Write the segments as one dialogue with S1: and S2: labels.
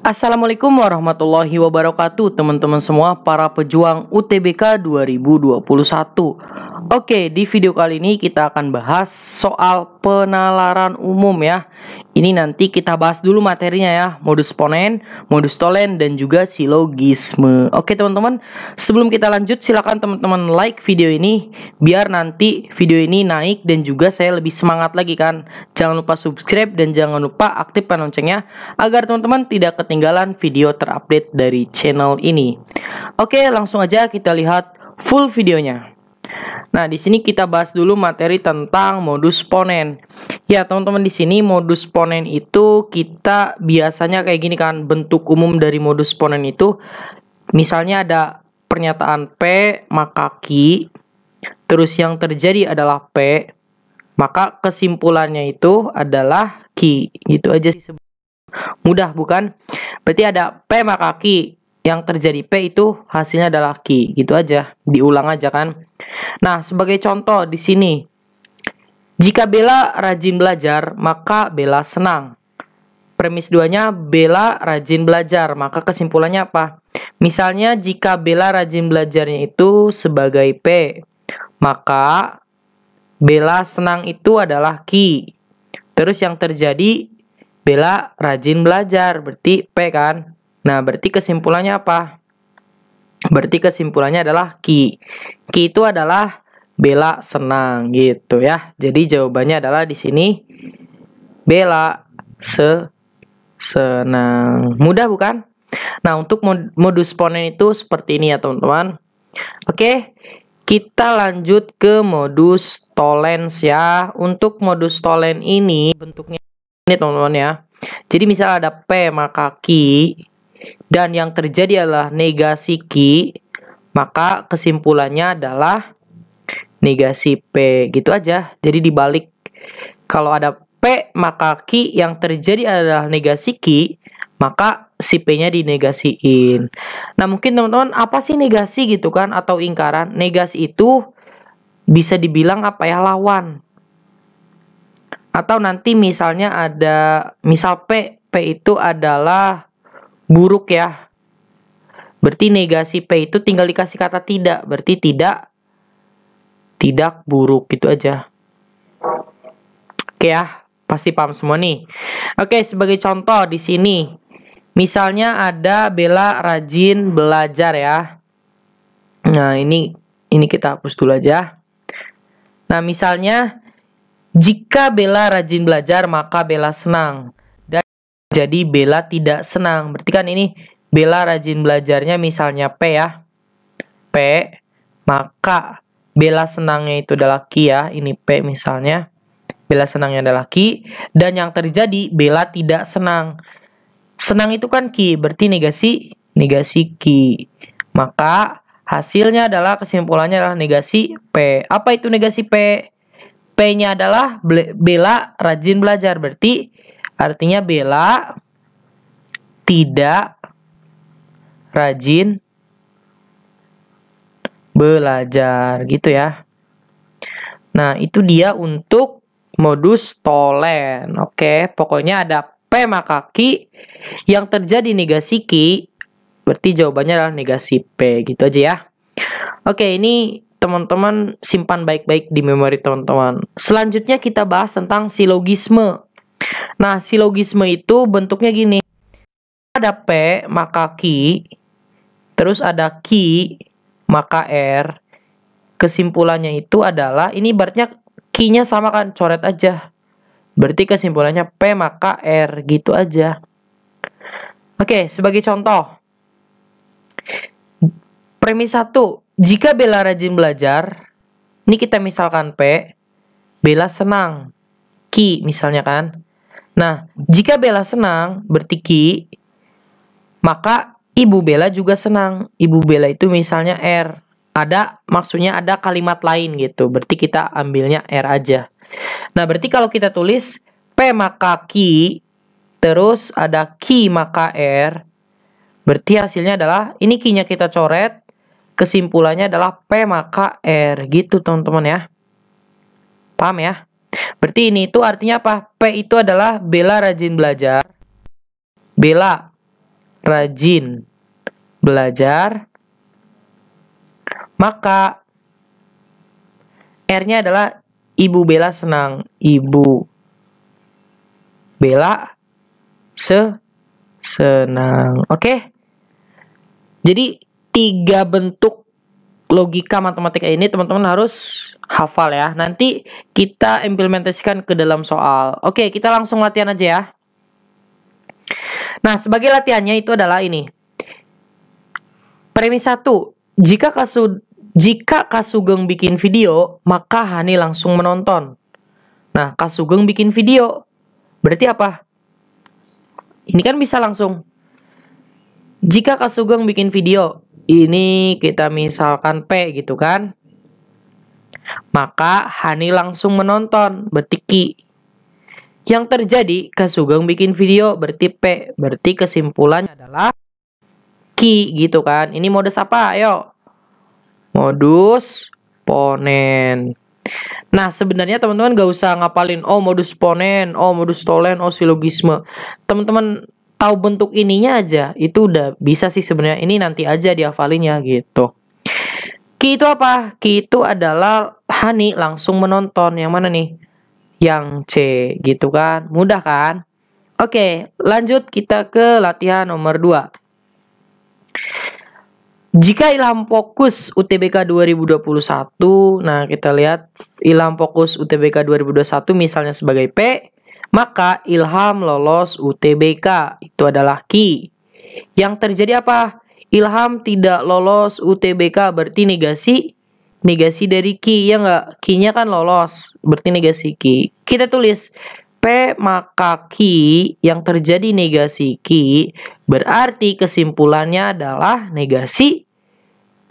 S1: Assalamualaikum warahmatullahi wabarakatuh teman-teman semua para pejuang UTBK 2021 Oke, di video kali ini kita akan bahas soal penalaran umum ya. Ini nanti kita bahas dulu materinya ya, modus ponen, modus tolen, dan juga silogisme. Oke teman-teman, sebelum kita lanjut silakan teman-teman like video ini biar nanti video ini naik dan juga saya lebih semangat lagi kan. Jangan lupa subscribe dan jangan lupa aktifkan loncengnya agar teman-teman tidak ketinggalan video terupdate dari channel ini. Oke, langsung aja kita lihat full videonya. Nah, di sini kita bahas dulu materi tentang modus ponen. Ya, teman-teman di sini modus ponen itu kita biasanya kayak gini kan, bentuk umum dari modus ponen itu misalnya ada pernyataan P maka Q, terus yang terjadi adalah P, maka kesimpulannya itu adalah Q. Gitu aja Mudah bukan? Berarti ada P maka Q, yang terjadi P itu hasilnya adalah Q. Gitu aja, diulang aja kan. Nah, sebagai contoh di sini, jika Bella rajin belajar, maka Bella senang. Premis duanya, Bella rajin belajar, maka kesimpulannya apa? Misalnya, jika Bella rajin belajarnya itu sebagai P, maka Bella senang itu adalah Q. Terus yang terjadi, Bella rajin belajar, berarti P kan? Nah, berarti kesimpulannya apa? Berarti kesimpulannya adalah ki. Ki itu adalah bela senang gitu ya. Jadi jawabannya adalah di sini bela se senang. Mudah bukan? Nah, untuk modus ponen itu seperti ini ya, teman-teman. Oke, kita lanjut ke modus tollens ya. Untuk modus tolen ini bentuknya ini, teman-teman ya. Jadi misal ada P maka ki dan yang terjadi adalah negasi Q, maka kesimpulannya adalah negasi P. Gitu aja. Jadi dibalik. Kalau ada P, maka Q yang terjadi adalah negasi Q, maka si P-nya dinegasiin. Nah, mungkin teman-teman, apa sih negasi gitu kan? Atau ingkaran? Negasi itu bisa dibilang apa ya? Lawan. Atau nanti misalnya ada, misal P, P itu adalah buruk ya. Berarti negasi P itu tinggal dikasih kata tidak. Berarti tidak, tidak buruk gitu aja. Oke ya, pasti paham semua nih. Oke, sebagai contoh di sini. Misalnya ada Bella rajin belajar ya. Nah, ini ini kita hapus dulu aja. Nah, misalnya jika Bella rajin belajar, maka Bella senang. Jadi Bella tidak senang. Berarti kan ini Bella rajin belajarnya misalnya P ya. P, maka Bella senangnya itu adalah Ki ya. Ini P misalnya. Bella senangnya adalah Ki. Dan yang terjadi Bella tidak senang. Senang itu kan Ki, berarti negasi, negasi Ki. Maka hasilnya adalah kesimpulannya adalah negasi P. Apa itu negasi P? P-nya adalah Bella rajin belajar. Berarti Artinya Bella tidak rajin belajar gitu ya. Nah, itu dia untuk modus tolen. Oke, pokoknya ada P maka q yang terjadi negasi q, berarti jawabannya adalah negasi P gitu aja ya. Oke, ini teman-teman simpan baik-baik di memori teman-teman. Selanjutnya kita bahas tentang silogisme. Nah, silogisme itu bentuknya gini. Ada P, maka Q. Terus ada Q, maka R. Kesimpulannya itu adalah, ini berarti Q-nya sama kan, coret aja. Berarti kesimpulannya P maka R, gitu aja. Oke, sebagai contoh. Premis 1, jika Bella rajin belajar, ini kita misalkan P, Bella senang. Ki misalnya kan. Nah, jika Bella senang bertiki, maka ibu Bella juga senang. Ibu Bella itu misalnya R. Ada maksudnya ada kalimat lain gitu. Berarti kita ambilnya R aja. Nah, berarti kalau kita tulis P maka Q, terus ada Q maka R, berarti hasilnya adalah ini q kita coret, kesimpulannya adalah P maka R gitu teman-teman ya. Paham ya? Berarti ini itu artinya apa? P itu adalah Bella rajin belajar. Bella rajin belajar. Maka R-nya adalah Ibu Bella senang. Ibu Bella se senang. Oke. Okay? Jadi tiga bentuk logika matematika ini teman-teman harus hafal ya. Nanti kita implementasikan ke dalam soal. Oke, kita langsung latihan aja ya. Nah, sebagai latihannya itu adalah ini. Premis 1, jika kasu jika Kasugeng bikin video, maka Hani langsung menonton. Nah, Kasugeng bikin video. Berarti apa? Ini kan bisa langsung. Jika Kasugeng bikin video, ini kita misalkan P gitu kan. Maka Hani langsung menonton, bertiki. Yang terjadi, ke Sugeng bikin video berarti P. Berarti kesimpulannya adalah Ki gitu kan. Ini modus apa? Ayo. Modus ponen. Nah, sebenarnya teman-teman gak usah ngapalin, oh modus ponen, oh modus tolen, oh silogisme. Teman-teman tahu bentuk ininya aja itu udah bisa sih sebenarnya ini nanti aja dihafalinnya gitu Ki itu apa? Ki itu adalah Hani langsung menonton yang mana nih? Yang C gitu kan mudah kan? Oke lanjut kita ke latihan nomor 2 jika ilham fokus UTBK 2021, nah kita lihat ilham fokus UTBK 2021 misalnya sebagai P, maka Ilham lolos UTBK, itu adalah Ki. Yang terjadi apa? Ilham tidak lolos UTBK berarti negasi negasi dari Ki ya nggak Ki-nya kan lolos berarti negasi Ki kita tulis P maka Ki yang terjadi negasi Ki berarti kesimpulannya adalah negasi P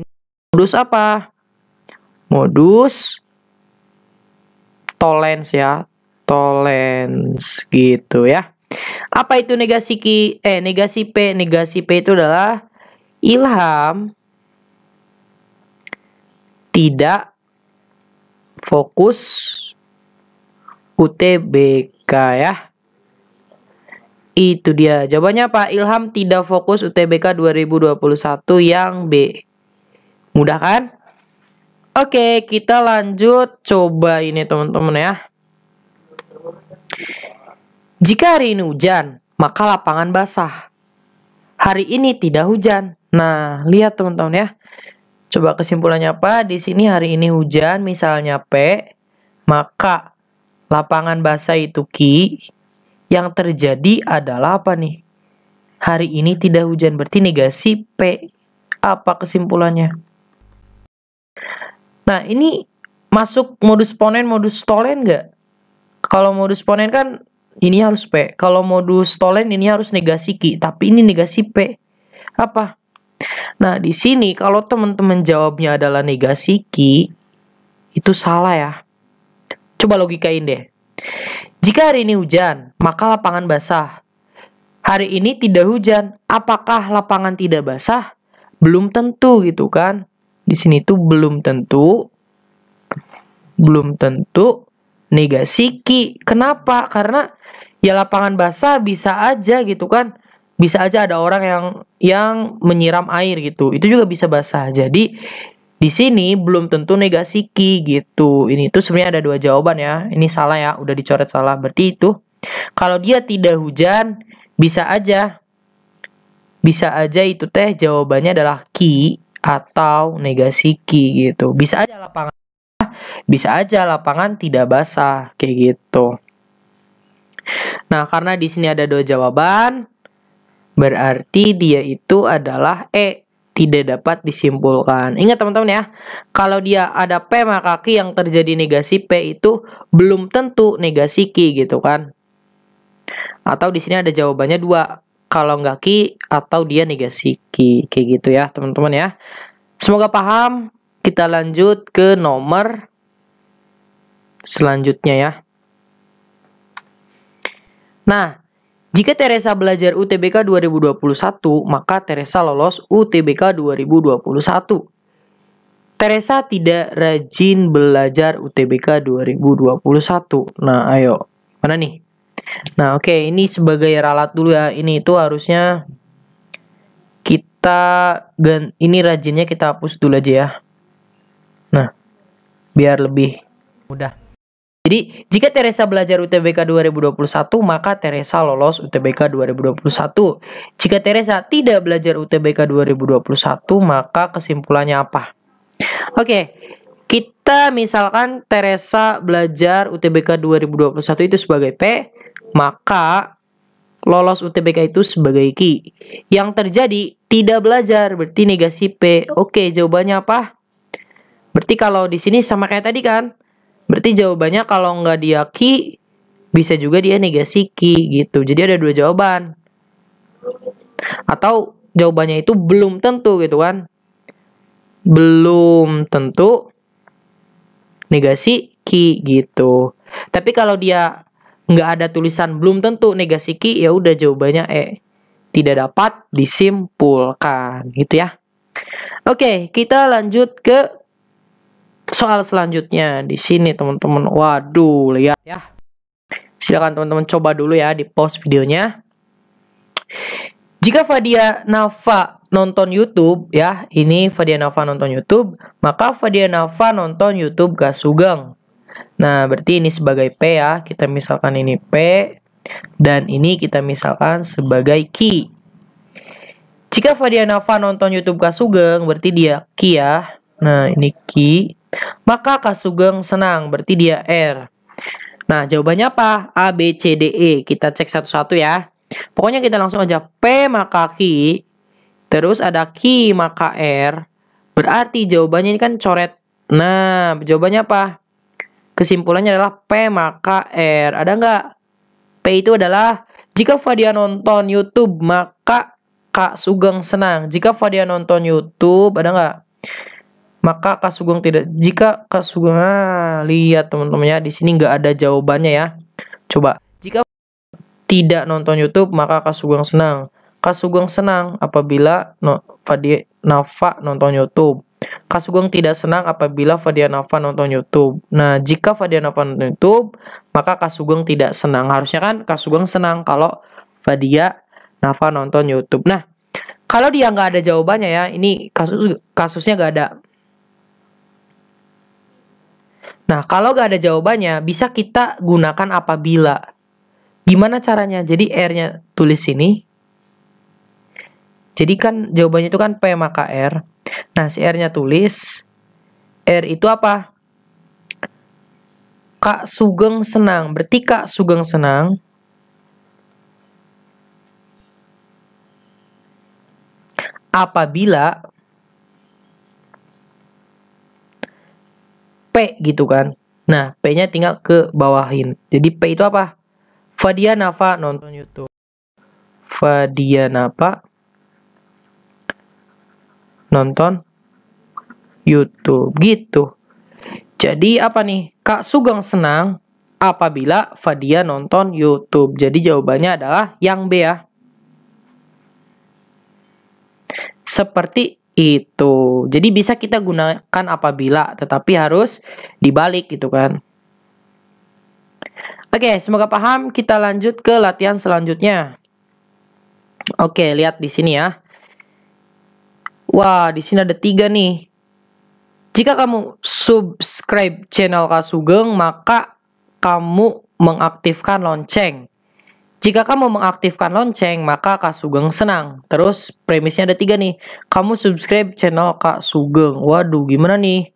S1: ini modus apa modus tolens ya tolens gitu ya. Apa itu negasi ki eh negasi P? Negasi P itu adalah ilham tidak fokus UTBK ya. Itu dia. Jawabannya Pak Ilham tidak fokus UTBK 2021 yang B. Mudah kan? Oke, kita lanjut coba ini teman-teman ya. Jika hari ini hujan, maka lapangan basah. Hari ini tidak hujan. Nah, lihat teman-teman ya. Coba kesimpulannya apa? Di sini hari ini hujan, misalnya P, maka lapangan basah itu Q. Yang terjadi adalah apa nih? Hari ini tidak hujan, berarti negasi P. Apa kesimpulannya? Nah, ini masuk modus ponen, modus stolen nggak? kalau modus ponen kan ini harus P. Kalau modus tolen ini harus negasi Q. tapi ini negasi P. Apa? Nah, di sini kalau teman-teman jawabnya adalah negasi Q, itu salah ya. Coba logikain deh. Jika hari ini hujan, maka lapangan basah. Hari ini tidak hujan, apakah lapangan tidak basah? Belum tentu gitu kan. Di sini tuh belum tentu. Belum tentu Negasiki. Kenapa? Karena ya lapangan basah bisa aja gitu kan. Bisa aja ada orang yang yang menyiram air gitu. Itu juga bisa basah. Jadi di sini belum tentu negasiki gitu. Ini tuh sebenarnya ada dua jawaban ya. Ini salah ya, udah dicoret salah. Berarti itu kalau dia tidak hujan bisa aja bisa aja itu teh jawabannya adalah ki atau negasi ki gitu. Bisa aja lapangan bisa aja lapangan tidak basah kayak gitu. Nah, karena di sini ada dua jawaban, berarti dia itu adalah E, tidak dapat disimpulkan. Ingat teman-teman ya, kalau dia ada P maka Q yang terjadi negasi P itu belum tentu negasi Q gitu kan. Atau di sini ada jawabannya dua, kalau nggak Q atau dia negasi Q, kayak gitu ya teman-teman ya. Semoga paham, kita lanjut ke nomor selanjutnya ya. Nah, jika Teresa belajar UTBK 2021, maka Teresa lolos UTBK 2021. Teresa tidak rajin belajar UTBK 2021. Nah, ayo. Mana nih? Nah, oke, okay, ini sebagai ralat dulu ya. Ini itu harusnya kita ini rajinnya kita hapus dulu aja ya. Nah, biar lebih mudah. Jadi, jika Teresa belajar UTBK 2021, maka Teresa lolos UTBK 2021. Jika Teresa tidak belajar UTBK 2021, maka kesimpulannya apa? Oke, kita misalkan Teresa belajar UTBK 2021 itu sebagai P, maka lolos UTBK itu sebagai Q. Yang terjadi, tidak belajar, berarti negasi P. Oke, jawabannya apa? Berarti kalau di sini sama kayak tadi kan? Berarti jawabannya kalau nggak dia ki, bisa juga dia negasi ki gitu. Jadi ada dua jawaban. Atau jawabannya itu belum tentu gitu kan. Belum tentu negasi ki gitu. Tapi kalau dia nggak ada tulisan belum tentu negasi ki ya udah jawabannya e tidak dapat disimpulkan gitu ya. Oke, kita lanjut ke soal selanjutnya di sini teman-teman. Waduh, lihat ya. Silakan teman-teman coba dulu ya di post videonya. Jika Fadia Nafa nonton YouTube ya, ini Fadia Nafa nonton YouTube, maka Fadia Nafa nonton YouTube gak Sugeng. Nah, berarti ini sebagai P ya. Kita misalkan ini P dan ini kita misalkan sebagai Ki. Jika Fadia Nafa nonton YouTube gak Sugeng, berarti dia Q ya. Nah, ini Ki. Maka kak Sugeng senang, berarti dia R. Nah, jawabannya apa? A, B, C, D, E. Kita cek satu-satu ya. Pokoknya kita langsung aja P maka Q, terus ada Q maka R. Berarti jawabannya ini kan coret. Nah, jawabannya apa? Kesimpulannya adalah P maka R. Ada nggak? P itu adalah jika Fadia nonton YouTube maka Kak Sugeng senang. Jika Fadia nonton YouTube, ada nggak? maka Kasugeng tidak jika Kasugeng ah, lihat teman-temannya di sini nggak ada jawabannya ya. Coba jika tidak nonton YouTube maka Kasugeng senang. Kasugeng senang apabila no, Fadia Nafa nonton YouTube. Kasugeng tidak senang apabila Fadia Nafa nonton YouTube. Nah, jika Fadia Nafa nonton YouTube, maka Kasugeng tidak senang. Harusnya kan Kasugeng senang kalau Fadia Nafa nonton YouTube. Nah, kalau dia nggak ada jawabannya ya, ini kasus kasusnya nggak ada Nah, kalau nggak ada jawabannya, bisa kita gunakan apabila. Gimana caranya? Jadi R-nya tulis sini. Jadi kan jawabannya itu kan P maka R. Nah, si R-nya tulis. R itu apa? Kak Sugeng senang. Berarti Kak Sugeng senang. Apabila P gitu kan. Nah, P-nya tinggal ke bawahin. Jadi P itu apa? Fadia Nafa nonton YouTube. Fadia Nafa nonton YouTube gitu. Jadi apa nih? Kak Sugeng senang apabila Fadia nonton YouTube. Jadi jawabannya adalah yang B ya. Seperti itu. Jadi bisa kita gunakan apabila, tetapi harus dibalik gitu kan. Oke, semoga paham. Kita lanjut ke latihan selanjutnya. Oke, lihat di sini ya. Wah, di sini ada tiga nih. Jika kamu subscribe channel Kasugeng, maka kamu mengaktifkan lonceng. Jika kamu mengaktifkan lonceng, maka Kak Sugeng senang. Terus premisnya ada tiga nih. Kamu subscribe channel Kak Sugeng. Waduh, gimana nih?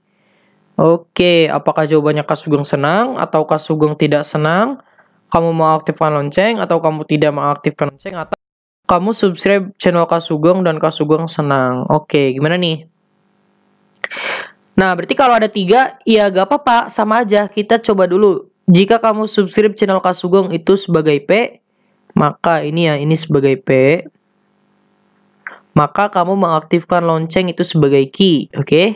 S1: Oke, apakah jawabannya Kak Sugeng senang atau Kak Sugeng tidak senang? Kamu mengaktifkan lonceng atau kamu tidak mengaktifkan lonceng atau kamu subscribe channel Kak Sugeng dan Kak Sugeng senang. Oke, gimana nih? Nah, berarti kalau ada tiga, ya gak apa-apa, sama aja. Kita coba dulu. Jika kamu subscribe channel Kak Sugeng itu sebagai P, maka ini ya, ini sebagai P. Maka kamu mengaktifkan lonceng itu sebagai key, oke? Okay?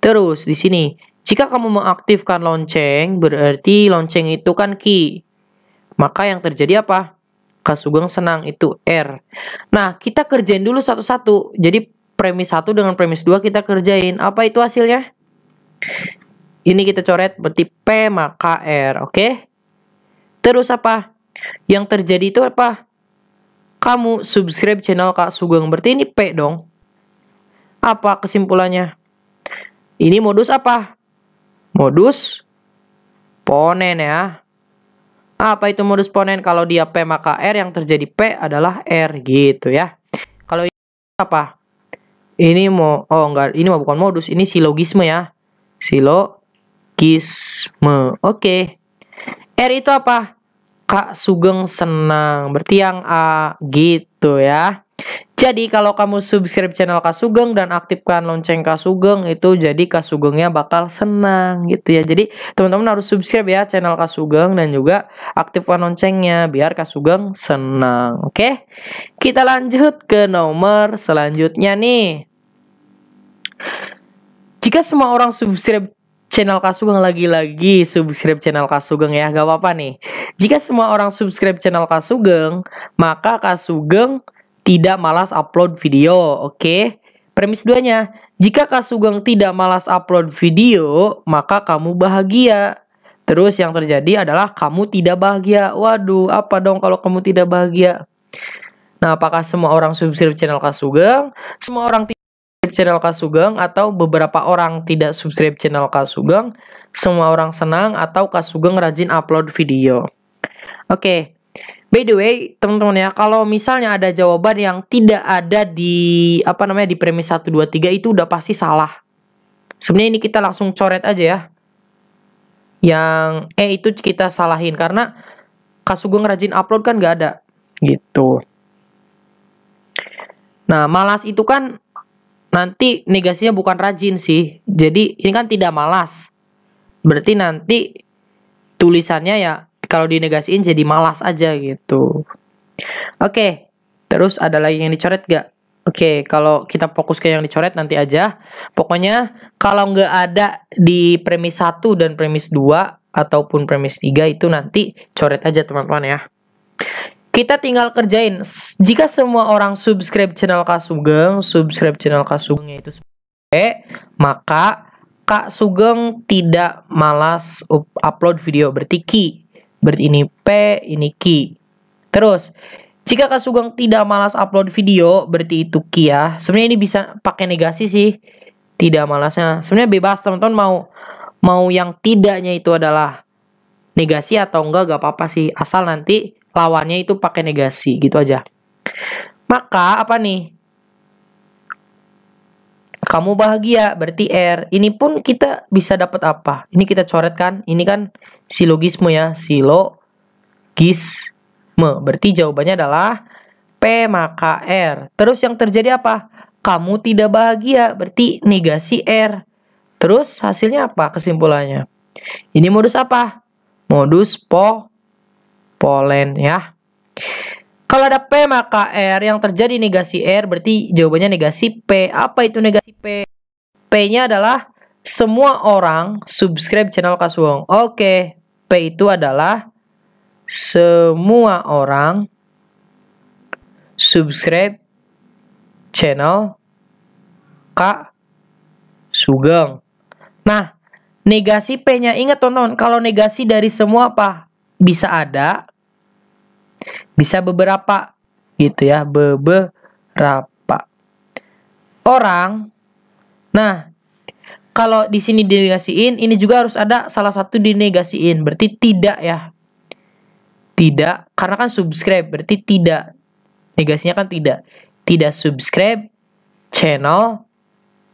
S1: Terus di sini, jika kamu mengaktifkan lonceng, berarti lonceng itu kan key. Maka yang terjadi apa? Kasugeng senang itu R. Nah, kita kerjain dulu satu-satu. Jadi premis satu dengan premis 2 kita kerjain. Apa itu hasilnya? Ini kita coret berarti P maka R, oke? Okay? Terus apa? Yang terjadi itu apa? Kamu subscribe channel Kak Sugeng berarti ini P dong. Apa kesimpulannya? Ini modus apa? Modus ponen ya. Apa itu modus ponen? Kalau dia P maka R yang terjadi P adalah R gitu ya. Kalau apa? Ini mau oh enggak, ini mau bukan modus, ini silogisme ya. Silogisme. Oke. Okay. R itu apa? Kak Sugeng senang. Berarti yang A gitu ya. Jadi kalau kamu subscribe channel Kak Sugeng dan aktifkan lonceng Kak Sugeng itu jadi Kak Sugengnya bakal senang gitu ya. Jadi teman-teman harus subscribe ya channel Kak Sugeng dan juga aktifkan loncengnya biar Kak Sugeng senang. Oke. Kita lanjut ke nomor selanjutnya nih. Jika semua orang subscribe channel Kasugeng lagi-lagi subscribe channel Kasugeng ya, gak apa-apa nih. Jika semua orang subscribe channel Kasugeng, maka Kasugeng tidak malas upload video, oke? Okay? Premis duanya, jika Kasugeng tidak malas upload video, maka kamu bahagia. Terus yang terjadi adalah kamu tidak bahagia. Waduh, apa dong kalau kamu tidak bahagia? Nah, apakah semua orang subscribe channel Kasugeng? Semua orang subscribe channel Sugeng atau beberapa orang tidak subscribe channel Sugeng semua orang senang atau Sugeng rajin upload video. Oke. Okay. By the way, teman-teman ya, kalau misalnya ada jawaban yang tidak ada di apa namanya di premis 1 2 3 itu udah pasti salah. Sebenarnya ini kita langsung coret aja ya. Yang E itu kita salahin karena Kasugeng rajin upload kan nggak ada gitu. Nah, malas itu kan nanti negasinya bukan rajin sih. Jadi ini kan tidak malas. Berarti nanti tulisannya ya kalau dinegasiin jadi malas aja gitu. Oke, terus ada lagi yang dicoret gak? Oke, kalau kita fokus ke yang dicoret nanti aja. Pokoknya kalau nggak ada di premis 1 dan premis 2 ataupun premis 3 itu nanti coret aja teman-teman ya. Kita tinggal kerjain. Jika semua orang subscribe channel Kak Sugeng, subscribe channel Kak Sugeng itu eh maka Kak Sugeng tidak malas upload video berarti Ki. Berarti ini P, ini Ki. Terus, jika Kak Sugeng tidak malas upload video, berarti itu Ki ya. Sebenarnya ini bisa pakai negasi sih. Tidak malasnya. Sebenarnya bebas teman-teman mau mau yang tidaknya itu adalah negasi atau enggak gak apa-apa sih asal nanti lawannya itu pakai negasi gitu aja. Maka apa nih? Kamu bahagia berarti R. Ini pun kita bisa dapat apa? Ini kita coret kan? Ini kan silogisme ya, silogisme. Berarti jawabannya adalah P maka R. Terus yang terjadi apa? Kamu tidak bahagia berarti negasi R. Terus hasilnya apa kesimpulannya? Ini modus apa? Modus po polen ya. Kalau ada P maka R yang terjadi negasi R berarti jawabannya negasi P. Apa itu negasi P? P-nya adalah semua orang subscribe channel Kaswong. Oke, P itu adalah semua orang subscribe channel Kak Sugeng. Nah, negasi P-nya ingat teman-teman, kalau negasi dari semua apa? bisa ada bisa beberapa gitu ya beberapa orang nah kalau di sini dinegasiin ini juga harus ada salah satu dinegasiin berarti tidak ya tidak karena kan subscribe berarti tidak negasinya kan tidak tidak subscribe channel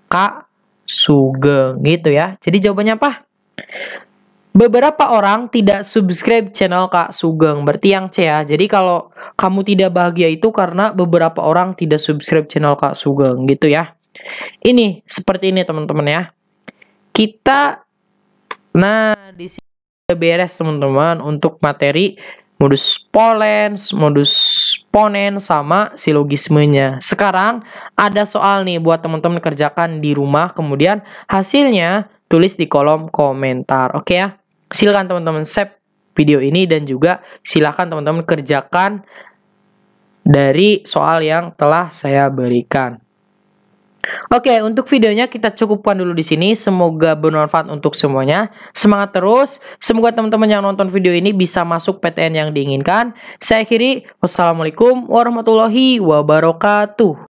S1: Kak Sugeng gitu ya jadi jawabannya apa Beberapa orang tidak subscribe channel Kak Sugeng, berarti yang C ya. Jadi kalau kamu tidak bahagia itu karena beberapa orang tidak subscribe channel Kak Sugeng gitu ya. Ini seperti ini teman-teman ya. Kita nah di sini udah beres teman-teman untuk materi modus polens, modus ponen sama silogismenya. Sekarang ada soal nih buat teman-teman kerjakan di rumah kemudian hasilnya tulis di kolom komentar. Oke okay ya? Silakan teman-teman save video ini dan juga silakan teman-teman kerjakan dari soal yang telah saya berikan. Oke, untuk videonya kita cukupkan dulu di sini. Semoga bermanfaat untuk semuanya. Semangat terus. Semoga teman-teman yang nonton video ini bisa masuk PTN yang diinginkan. Saya akhiri. Wassalamualaikum warahmatullahi wabarakatuh.